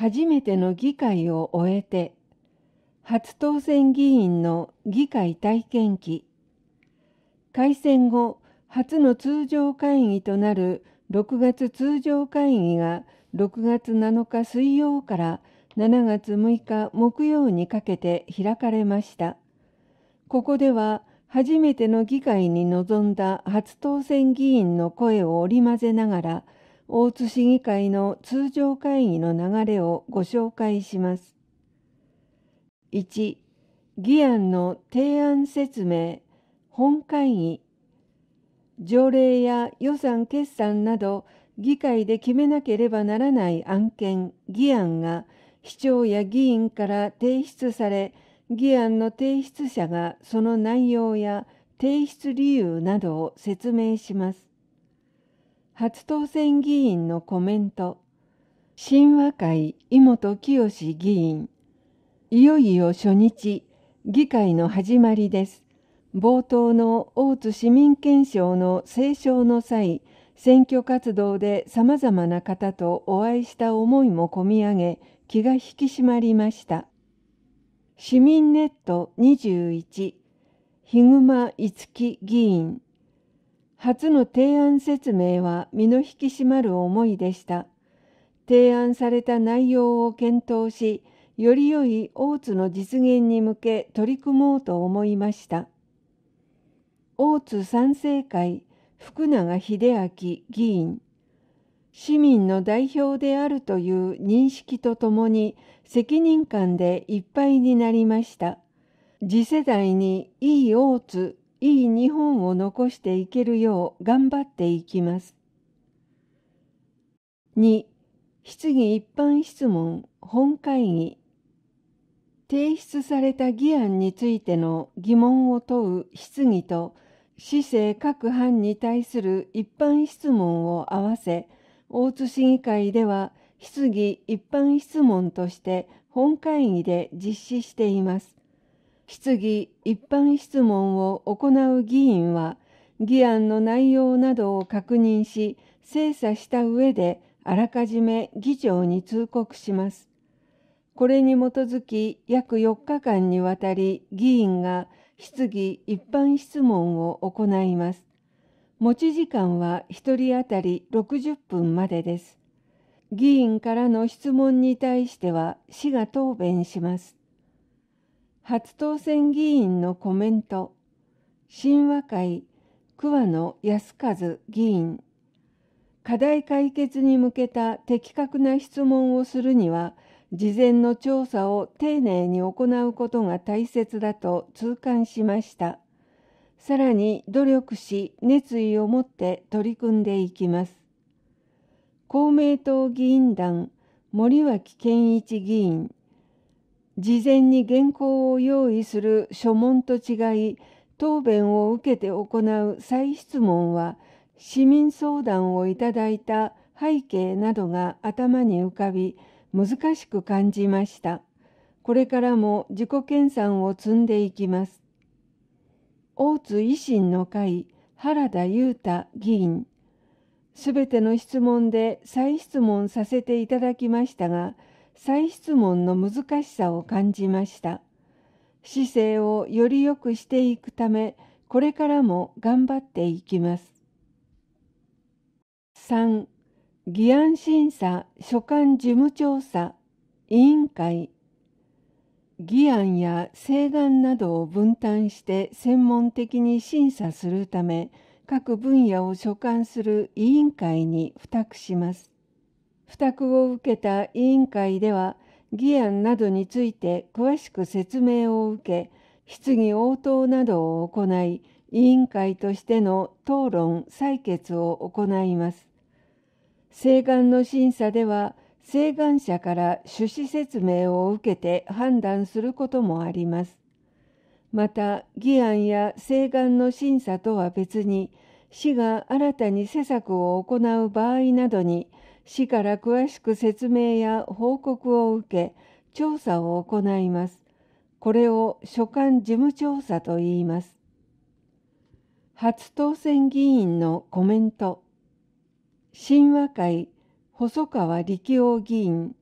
初めての議会を終えて、初当選議員の議会体験記、改選後初の通常会議となる6月通常会議が6月7日水曜から7月6日木曜にかけて開かれました。ここでは初めての議会に臨んだ初当選議員の声を織り交ぜながら、大津市議会の通常会議の流れをご紹介します。1議案の提案説明本会議条例や予算決算など議会で決めなければならない案件議案が市長や議員から提出され議案の提出者がその内容や提出理由などを説明します。初当選議員のコメント新和会井本清議員いよいよ初日議会の始まりです冒頭の大津市民憲章の斉唱の際選挙活動でさまざまな方とお会いした思いも込み上げ気が引き締まりました市民ネット21ヒグマ樹議員初の提案説明は身の引き締まる思いでした。提案された内容を検討し、より良い大津の実現に向け取り組もうと思いました。大津賛成会福永秀明議員市民の代表であるという認識とともに責任感でいっぱいになりました。次世代にいい大津いい日本を残していけるよう頑張っていきます。2質疑一般質問本会議提出された議案についての疑問を問う質疑と市政各班に対する一般質問を合わせ大津市議会では質疑一般質問として本会議で実施しています。質疑一般質問を行う議員は、議案の内容などを確認し、精査した上で、あらかじめ議長に通告します。これに基づき、約4日間にわたり、議員が質疑一般質問を行います。持ち時間は1人当たり60分までです。議員からの質問に対しては、市が答弁します。初当選議員のコメント親和会桑野康和議員課題解決に向けた的確な質問をするには事前の調査を丁寧に行うことが大切だと痛感しましたさらに努力し熱意を持って取り組んでいきます公明党議員団森脇健一議員事前に原稿を用意する書問と違い答弁を受けて行う再質問は市民相談をいただいた背景などが頭に浮かび難しく感じましたこれからも自己研鑽を積んでいきます大津維新の会原田裕太議員すべての質問で再質問させていただきましたが再質問の難しさを感じました姿勢をより良くしていくためこれからも頑張っていきます3議案審査所管事務調査委員会議案や請願などを分担して専門的に審査するため各分野を所管する委員会に付託します付託を受けた委員会では議案などについて詳しく説明を受け質疑応答などを行い委員会としての討論採決を行います請願の審査では請願者から趣旨説明を受けて判断することもありますまた議案や請願の審査とは別に市が新たに施策を行う場合などに市から詳しく説明や報告を受け調査を行います。これを所管事務調査と言います。初当選議員のコメント親和会細川力夫議員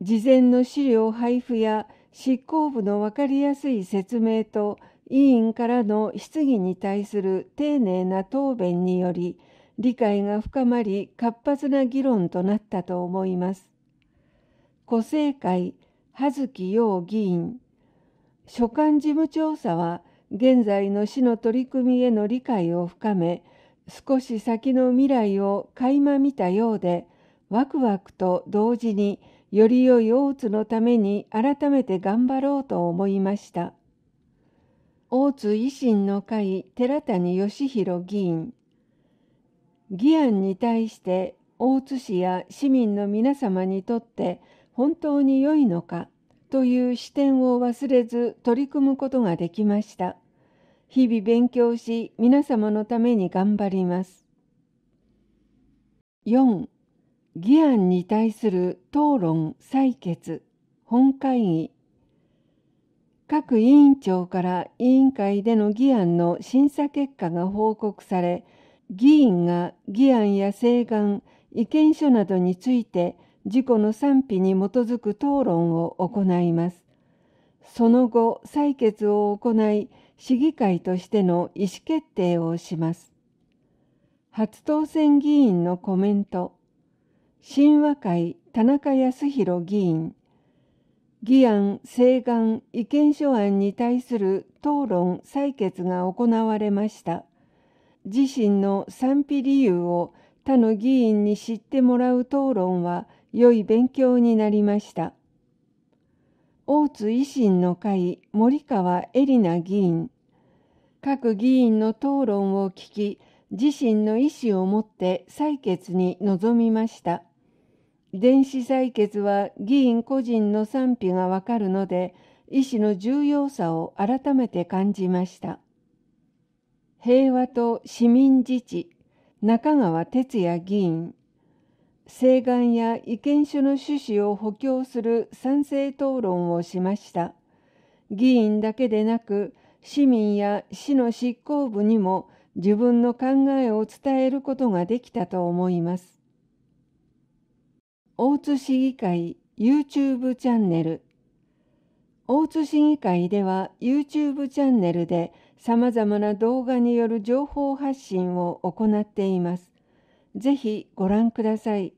事前の資料配布や執行部の分かりやすい説明と委員からの質疑に対する丁寧な答弁により理解が深まり活発な議論となったと思います。古生会葉月陽議員所管事務調査は現在の市の取り組みへの理解を深め少し先の未来を垣間見たようでワクワクと同時により良い大津のために改めて頑張ろうと思いました大津維新の会寺谷義弘議員議案に対して大津市や市民の皆様にとって本当に良いのかという視点を忘れず取り組むことができました。日々勉強し皆様のために頑張ります。4議案に対する討論採決本会議各委員長から委員会での議案の審査結果が報告され議員が議案や請願、意見書などについて自己の賛否に基づく討論を行います。その後、採決を行い、市議会としての意思決定をします。初当選議員のコメント。新和会田中康弘議員。議案、請願、意見書案に対する討論、採決が行われました。自身の賛否理由を他の議員に知ってもらう討論は良い勉強になりました。大津維新の会森川恵里奈議員各議員の討論を聞き自身の意思を持って採決に臨みました電子採決は議員個人の賛否がわかるので意思の重要さを改めて感じました平和と市民自治中川哲也議員請願や意見書の趣旨を補強する賛成討論をしました議員だけでなく市民や市の執行部にも自分の考えを伝えることができたと思います大津市議会 YouTube チャンネル大津市議会では YouTube チャンネルで様々な動画による情報発信を行っています。ぜひご覧ください。